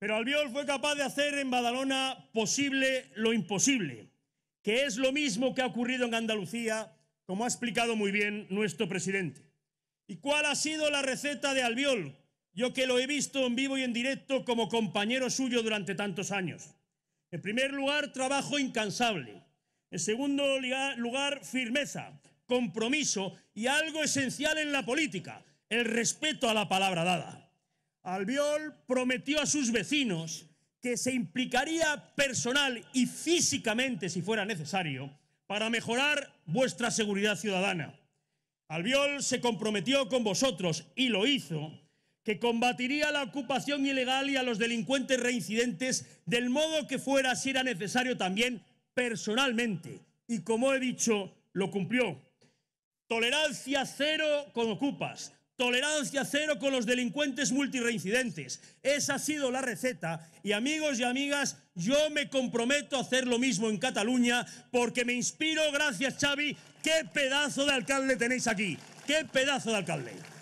Pero Albiol fue capaz de hacer en Badalona posible lo imposible, que es lo mismo que ha ocurrido en Andalucía, como ha explicado muy bien nuestro presidente. ¿Y cuál ha sido la receta de Albiol? Yo que lo he visto en vivo y en directo como compañero suyo durante tantos años. En primer lugar, trabajo incansable. En segundo lugar, firmeza, compromiso y algo esencial en la política, el respeto a la palabra dada. Albiol prometió a sus vecinos que se implicaría personal y físicamente, si fuera necesario, para mejorar vuestra seguridad ciudadana. Albiol se comprometió con vosotros, y lo hizo, que combatiría la ocupación ilegal y a los delincuentes reincidentes del modo que fuera, si era necesario también, personalmente. Y como he dicho, lo cumplió. Tolerancia cero con ocupas Tolerancia cero con los delincuentes multireincidentes. Esa ha sido la receta y amigos y amigas, yo me comprometo a hacer lo mismo en Cataluña porque me inspiro, gracias Xavi, qué pedazo de alcalde tenéis aquí, qué pedazo de alcalde.